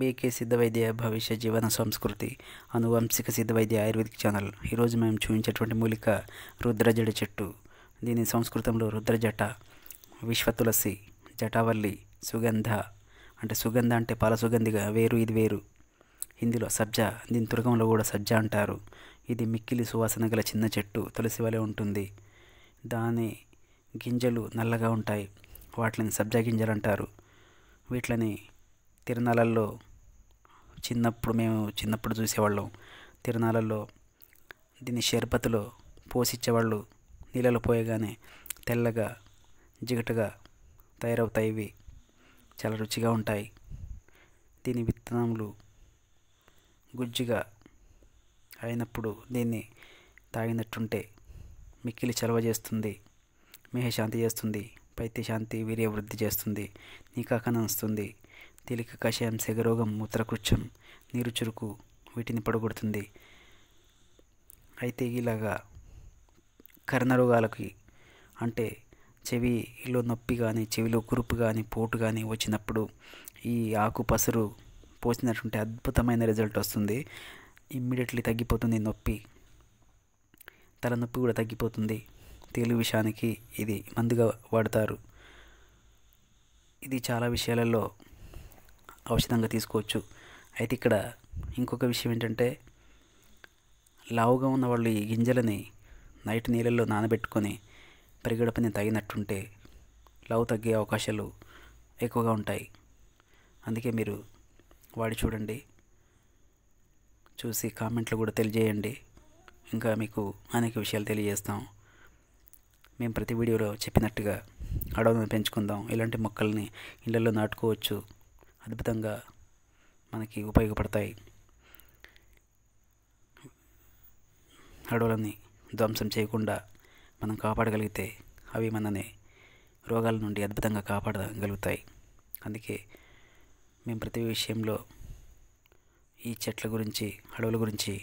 BK సిద్ధ వైద్య భవిష్య జీవన సంస్కృతి అనువంశిక సిద్ధ వైద్య ఆయుర్వేదిక్ ఛానల్ ఈరోజు మేము చూపించేటువంటి మూలిక రుద్రజడ చెట్టు దీని సంస్కృతంలో రుద్రజట విశ్వతులసి జటావల్లి సుగంధ అంటే సుగంధ అంటే పాల సుగంధిగా వేరు ఇది వేరు హిందీలో సబ్జా దీని తురగంలో కూడా సజ్జ అంటారు ఇది మిక్కిలి సువాసన గల చిన్న చెట్టు తులసి వలె ఉంటుంది దాని గింజలు నల్లగా ఉంటాయి వాటిని సబ్జా గింజలు అంటారు వీటిని తిరణాలల్లో చిన్నప్పుడు మేము చిన్నప్పుడు చూసేవాళ్ళం తిరణాలల్లో దీన్ని షర్బత్తులో పోసిచ్చేవాళ్ళు నీళ్ళలో పోయగానే తెల్లగా జిగటగా తయారవుతాయి చాలా రుచిగా ఉంటాయి దీని విత్తనములు గుజ్జుగా అయినప్పుడు దీన్ని తాగినట్టుంటే మిక్కిలి చలవ చేస్తుంది మేహ శాంతి చేస్తుంది పైత్య శాంతి వీర్యవృద్ధి వృద్ధి చేస్తుంది నీకాకన వస్తుంది తేలిక కషాయం సెగరోగం మూత్రకృత్యం నీరు చురుకు వీటిని పడగొడుతుంది అయితే ఇలాగా కర్ణరోగాలకి అంటే చెవిలో నొప్పి కానీ చెవిలో కురుపు కానీ పోటు కానీ వచ్చినప్పుడు ఈ ఆకు పసరు పోసినటువంటి అద్భుతమైన రిజల్ట్ వస్తుంది ఇమ్మీడియట్లీ తగ్గిపోతుంది నొప్పి తలనొప్పి కూడా తగ్గిపోతుంది తేలి విషయానికి ఇది మందుగా వాడతారు ఇది చాలా విషయాలలో ఔషధంగా తీసుకోవచ్చు అయితే ఇక్కడ ఇంకొక విషయం ఏంటంటే లావుగా ఉన్న వాళ్ళు ఈ గింజలని నైట్ నీళ్ళల్లో నానబెట్టుకొని పెరిగడపని తగినట్టుంటే లావు తగ్గే అవకాశాలు ఎక్కువగా ఉంటాయి అందుకే మీరు వాడి చూడండి చూసి కామెంట్లు కూడా తెలియజేయండి ఇంకా మీకు అనేక విషయాలు తెలియజేస్తాం మేము ప్రతి వీడియోలో చెప్పినట్టుగా అడవులను పెంచుకుందాం ఇలాంటి మొక్కల్ని ఇళ్ళల్లో నాటుకోవచ్చు అద్భుతంగా మనకి ఉపయోగపడతాయి అడవులని ధ్వంసం చేయకుండా మనం కాపాడగలిగితే అవి మనని రోగాల నుండి అద్భుతంగా కాపాడగలుగుతాయి అందుకే మేము ప్రతి విషయంలో ఈ చెట్ల గురించి అడవుల గురించి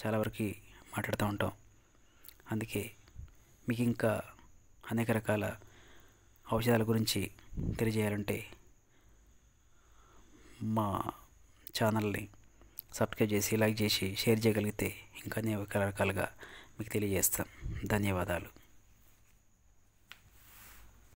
చాలా వరకు మాట్లాడుతూ ఉంటాం అందుకే మీకు ఇంకా అనేక రకాల ఔషధాల గురించి తెలియజేయాలంటే మా ఛానల్ని సబ్స్క్రైబ్ చేసి లైక్ చేసి షేర్ చేయగలిగితే ఇంకా అనేక రకాలుగా మీకు తెలియజేస్తాం ధన్యవాదాలు